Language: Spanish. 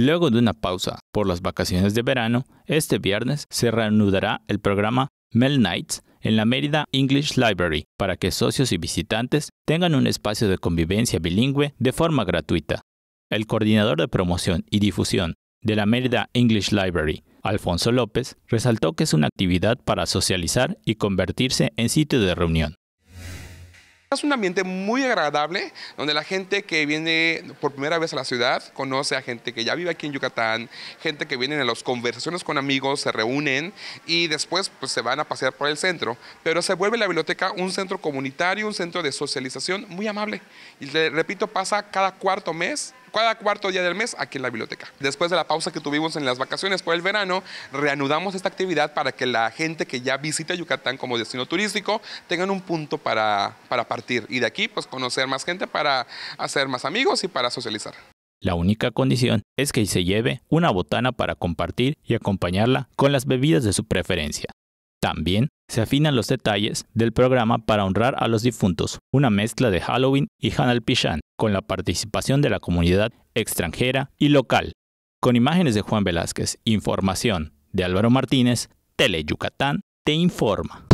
Luego de una pausa por las vacaciones de verano, este viernes se reanudará el programa Mel Nights en la Mérida English Library para que socios y visitantes tengan un espacio de convivencia bilingüe de forma gratuita. El coordinador de promoción y difusión de la Mérida English Library, Alfonso López, resaltó que es una actividad para socializar y convertirse en sitio de reunión. Es un ambiente muy agradable, donde la gente que viene por primera vez a la ciudad conoce a gente que ya vive aquí en Yucatán, gente que viene a las conversaciones con amigos, se reúnen y después pues, se van a pasear por el centro. Pero se vuelve la biblioteca un centro comunitario, un centro de socialización muy amable. Y le repito, pasa cada cuarto mes cada cuarto día del mes aquí en la biblioteca. Después de la pausa que tuvimos en las vacaciones por el verano, reanudamos esta actividad para que la gente que ya visita Yucatán como destino turístico tengan un punto para, para partir y de aquí pues conocer más gente para hacer más amigos y para socializar. La única condición es que se lleve una botana para compartir y acompañarla con las bebidas de su preferencia. También se afinan los detalles del programa para honrar a los difuntos, una mezcla de Halloween y Hanal Pichán, con la participación de la comunidad extranjera y local. Con imágenes de Juan Velázquez, información de Álvaro Martínez, Tele Yucatán te informa.